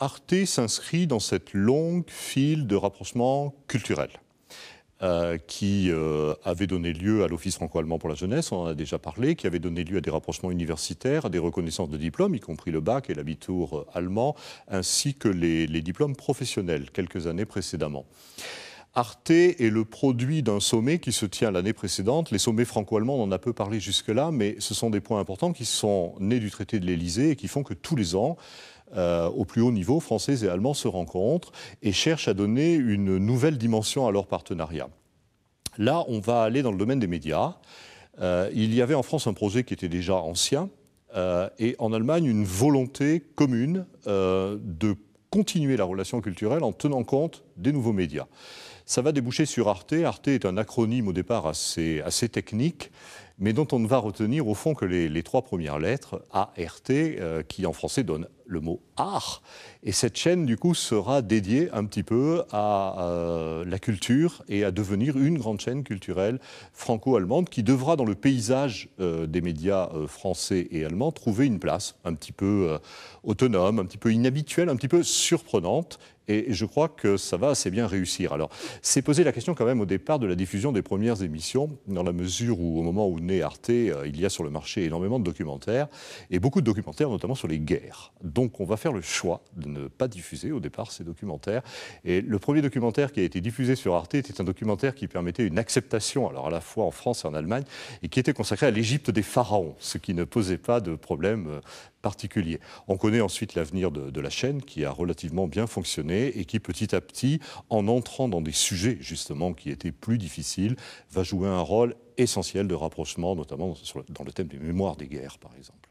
Arte s'inscrit dans cette longue file de rapprochements culturels. Euh, qui euh, avait donné lieu à l'Office franco-allemand pour la jeunesse, on en a déjà parlé, qui avait donné lieu à des rapprochements universitaires, à des reconnaissances de diplômes, y compris le bac et l'abitur allemand, ainsi que les diplômes professionnels quelques années précédemment. Arte est le produit d'un sommet qui se tient l'année précédente. Les sommets franco-allemands, on en a peu parlé jusque-là, mais ce sont des points importants qui sont nés du traité de l'Elysée et qui font que tous les ans, euh, au plus haut niveau, Français et Allemands se rencontrent et cherchent à donner une nouvelle dimension à leur partenariat. Là, on va aller dans le domaine des médias. Euh, il y avait en France un projet qui était déjà ancien euh, et en Allemagne une volonté commune de continuer la relation culturelle en tenant compte des nouveaux médias. Ça va déboucher sur Arte. Arte est un acronyme au départ assez, assez technique mais dont on ne va retenir au fond que les, trois premières lettres, ART, euh, qui en français donne le mot art. Et cette chaîne, du coup, sera dédiée un petit peu à euh, la culture et à devenir une grande chaîne culturelle franco-allemande qui devra, dans le paysage euh, des médias français et allemands, trouver une place un petit peu autonome, un petit peu inhabituelle, un petit peu surprenante et je crois que ça va assez bien réussir. Alors, c'est posé la question quand même au départ de la diffusion des premières émissions, dans la mesure où, au moment où naît Arte, euh, il y a sur le marché énormément de documentaires, et beaucoup de documentaires notamment sur les guerres. Donc, on va faire le choix de ne pas diffuser au départ ces documentaires. Et le premier documentaire qui a été diffusé sur Arte était un documentaire qui permettait une acceptation, alors à la fois en France et en Allemagne, et qui était consacré à l'Égypte des pharaons, ce qui ne posait pas de problème euh, particulier. On connaît ensuite l'avenir de, la chaîne qui a relativement bien fonctionné et qui petit à petit, en entrant dans des sujets justement qui étaient plus difficiles, va jouer un rôle essentiel de rapprochement, notamment dans le thème des mémoires des guerres par exemple.